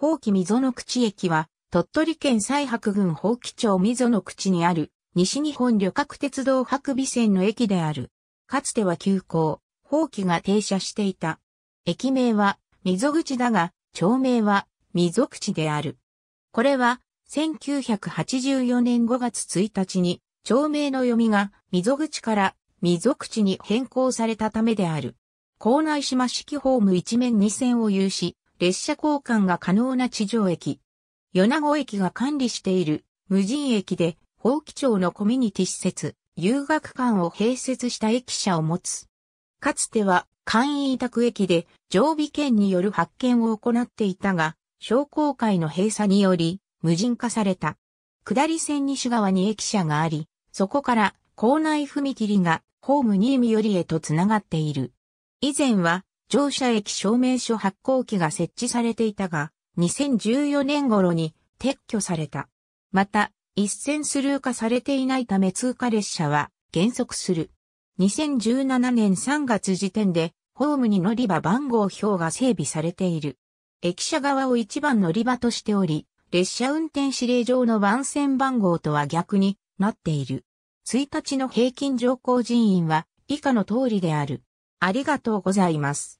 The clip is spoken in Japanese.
宝器溝の口駅は、鳥取県西白郡宝器町溝の口にある、西日本旅客鉄道白尾線の駅である。かつては急行、宝器が停車していた。駅名は、溝口だが、町名は、溝口である。これは、1984年5月1日に、町名の読みが、溝口から、溝口に変更されたためである。校内島式ホーム一面2線を有し、列車交換が可能な地上駅。米子駅が管理している無人駅で、法規町のコミュニティ施設、遊学館を併設した駅舎を持つ。かつては、簡易委託駅で常備券による発見を行っていたが、商工会の閉鎖により、無人化された。下り線西側に駅舎があり、そこから校内踏切がホーム新見よりへと繋がっている。以前は乗車駅証明書発行機が設置されていたが、2014年頃に撤去された。また、一線スルー化されていないため通過列車は減速する。2017年3月時点で、ホームに乗り場番号表が整備されている。駅舎側を一番乗り場としており、列車運転指令上の番線番号とは逆になっている。1日の平均乗降人員は以下の通りである。ありがとうございます。